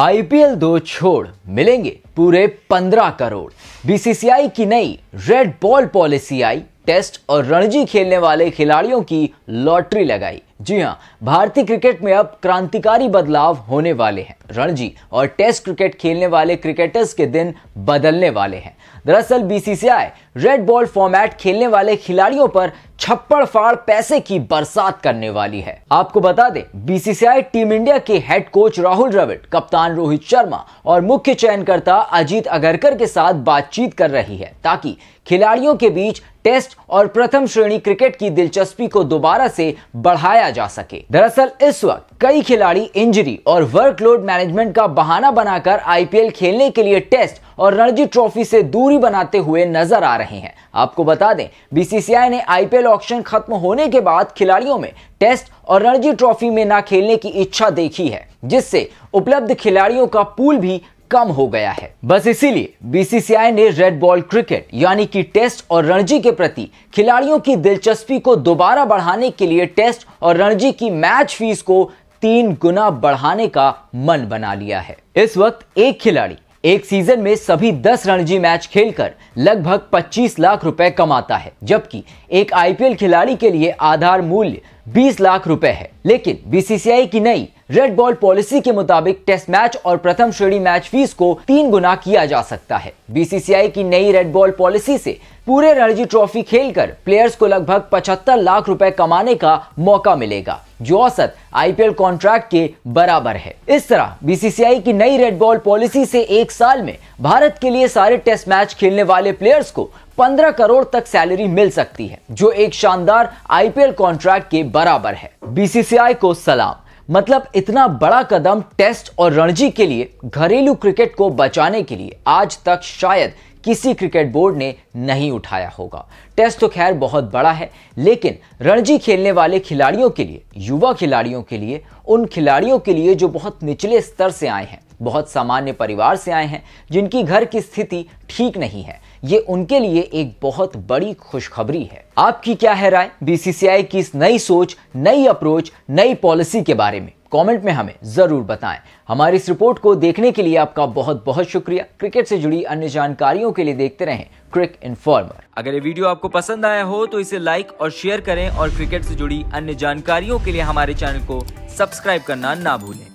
IPL दो छोड़ मिलेंगे पूरे पंद्रह करोड़ बीसीसीआई की नई रेड बॉल पॉलिसी आई टेस्ट और रणजी खेलने वाले खिलाड़ियों की लॉटरी लगाई जी हाँ भारतीय क्रिकेट में अब क्रांतिकारी बदलाव होने वाले हैं रणजी और टेस्ट क्रिकेट खेलने वाले क्रिकेटर्स के दिन बदलने वाले हैं दरअसल बीसीसीआई रेड बॉल फॉर्मेट खेलने वाले खिलाड़ियों पर छप्पड़ फाड़ पैसे की बरसात करने वाली है आपको बता दें बीसीसीआई टीम इंडिया के हेड कोच राहुल द्रविड़ कप्तान रोहित शर्मा और मुख्य चयनकर्ता अजीत अगरकर के साथ बातचीत कर रही है ताकि खिलाड़ियों के बीच टेस्ट और प्रथम श्रेणी क्रिकेट की दिलचस्पी को दोबारा से बढ़ाया जा सके दरअसल इस वक्त कई खिलाड़ी इंजरी और वर्कलोड मैनेजमेंट का बहाना बनाकर आईपीएल खेलने के लिए टेस्ट और रणजी ट्रॉफी से दूरी बनाते हुए नजर आ रहे हैं आपको बता दें बीसीसीआई ने आईपीएल ऑक्शन खत्म होने के बाद खिलाड़ियों में टेस्ट और रणजी ट्रॉफी में ना खेलने की इच्छा देखी है जिससे उपलब्ध खिलाड़ियों का पूल भी कम हो गया है बस इसीलिए बीसीसीआई ने रेड बॉल क्रिकेट यानी कि टेस्ट और रणजी के प्रति खिलाड़ियों की दिलचस्पी को दोबारा बढ़ाने के लिए टेस्ट और रणजी की मैच फीस को तीन गुना बढ़ाने का मन बना लिया है इस वक्त एक खिलाड़ी एक सीजन में सभी 10 रणजी मैच खेलकर लगभग 25 लाख रुपए कमाता है जबकि एक आईपीएल खिलाड़ी के लिए आधार मूल्य 20 लाख रुपए है लेकिन बीसीसीआई की नई रेड बॉल पॉलिसी के मुताबिक टेस्ट मैच और प्रथम श्रेणी मैच फीस को तीन गुना किया जा सकता है बीसीसीआई की नई रेड बॉल पॉलिसी से पूरे रणजी ट्रॉफी खेलकर प्लेयर्स को लगभग 75 लाख रुपए कमाने का मौका मिलेगा जो औसत आईपीएल कॉन्ट्रैक्ट के बराबर है इस तरह बीसीसीआई की नई रेड बॉल पॉलिसी से एक साल में भारत के लिए सारे टेस्ट मैच खेलने वाले प्लेयर्स को 15 करोड़ तक सैलरी मिल सकती है जो एक शानदार आईपीएल कॉन्ट्रैक्ट के बराबर है बीसीसीआई को सलाम मतलब इतना बड़ा कदम टेस्ट और रणजी के लिए घरेलू क्रिकेट को बचाने के लिए आज तक शायद किसी क्रिकेट बोर्ड ने नहीं उठाया होगा टेस्ट तो खैर बहुत बड़ा है लेकिन रणजी खेलने वाले खिलाड़ियों के लिए युवा खिलाड़ियों के लिए उन खिलाड़ियों के लिए जो बहुत निचले स्तर से आए हैं बहुत सामान्य परिवार से आए हैं जिनकी घर की स्थिति ठीक नहीं है ये उनके लिए एक बहुत बड़ी खुशखबरी है आपकी क्या है राय बीसीसीआई की इस नई सोच नई अप्रोच नई पॉलिसी के बारे में कमेंट में हमें जरूर बताएं हमारी इस रिपोर्ट को देखने के लिए आपका बहुत बहुत शुक्रिया क्रिकेट से जुड़ी अन्य जानकारियों के लिए देखते रहें क्रिक इन्फॉर्मर अगर ये वीडियो आपको पसंद आया हो तो इसे लाइक और शेयर करें और क्रिकेट से जुड़ी अन्य जानकारियों के लिए हमारे चैनल को सब्सक्राइब करना ना भूलें